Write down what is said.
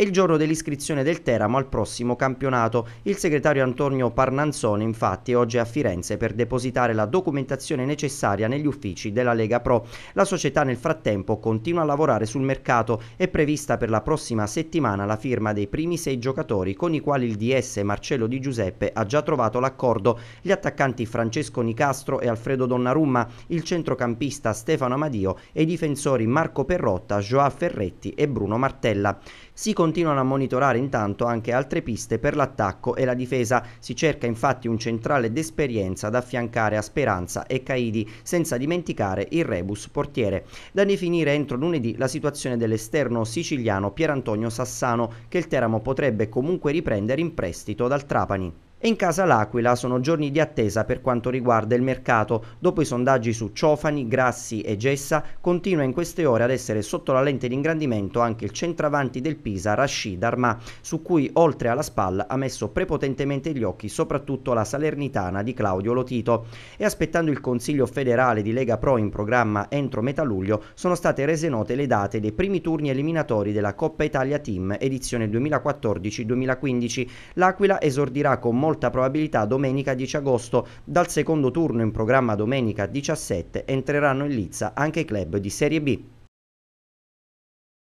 e il giorno dell'iscrizione del Teramo al prossimo campionato. Il segretario Antonio Parnanzone infatti è oggi a Firenze per depositare la documentazione necessaria negli uffici della Lega Pro. La società nel frattempo continua a lavorare sul mercato. È prevista per la prossima settimana la firma dei primi sei giocatori con i quali il DS Marcello Di Giuseppe ha già trovato l'accordo. Gli attaccanti Francesco Nicastro e Alfredo Donnarumma, il centrocampista Stefano Amadio e i difensori Marco Perrotta, Joao Ferretti e Bruno Martella. Si continuano a monitorare intanto anche altre piste per l'attacco e la difesa. Si cerca infatti un centrale d'esperienza da affiancare a Speranza e Caidi, senza dimenticare il rebus portiere. Da definire entro lunedì la situazione dell'esterno siciliano Pierantonio Sassano, che il Teramo potrebbe comunque riprendere in prestito dal Trapani. E in casa L'Aquila sono giorni di attesa per quanto riguarda il mercato. Dopo i sondaggi su Ciofani, Grassi e Gessa, continua in queste ore ad essere sotto la lente di ingrandimento anche il centravanti del Pisa, Rashid Armà, su cui oltre alla spalla ha messo prepotentemente gli occhi soprattutto la salernitana di Claudio Lotito. E aspettando il Consiglio federale di Lega Pro in programma entro metà luglio, sono state rese note le date dei primi turni eliminatori della Coppa Italia Team edizione 2014-2015. L'Aquila esordirà con molta probabilità domenica 10 agosto. Dal secondo turno in programma domenica 17 entreranno in lizza anche i club di Serie B.